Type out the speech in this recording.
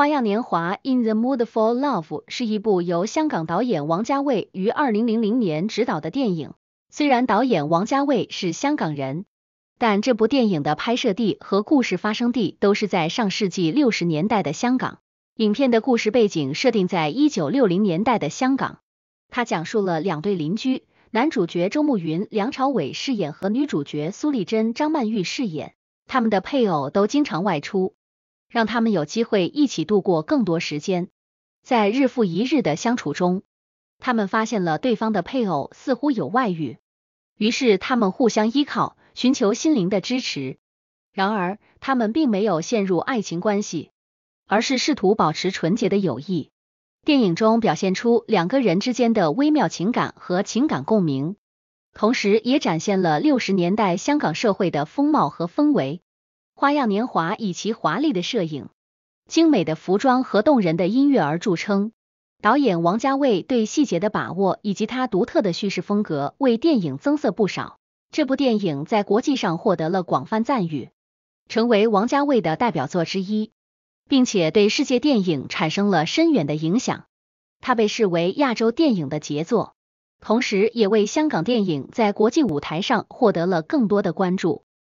《花样年华》In the Mood for Love 是一部由香港导演王家卫于二零零零年执导的电影。虽然导演王家卫是香港人，但这部电影的拍摄地和故事发生地都是在上世纪六十年代的香港。影片的故事背景设定在一九六零年代的香港。它讲述了两对邻居，男主角周慕云（梁朝伟饰演）和女主角苏丽珍（张曼玉饰演），他们的配偶都经常外出。让他们有机会一起度过更多时间，在日复一日的相处中，他们发现了对方的配偶似乎有外遇，于是他们互相依靠，寻求心灵的支持。然而，他们并没有陷入爱情关系，而是试图保持纯洁的友谊。电影中表现出两个人之间的微妙情感和情感共鸣，同时也展现了六十年代香港社会的风貌和氛围。《花样年华》以其华丽的摄影、精美的服装和动人的音乐而著称。导演王家卫对细节的把握以及他独特的叙事风格为电影增色不少。这部电影在国际上获得了广泛赞誉，成为王家卫的代表作之一，并且对世界电影产生了深远的影响。它被视为亚洲电影的杰作，同时也为香港电影在国际舞台上获得了更多的关注。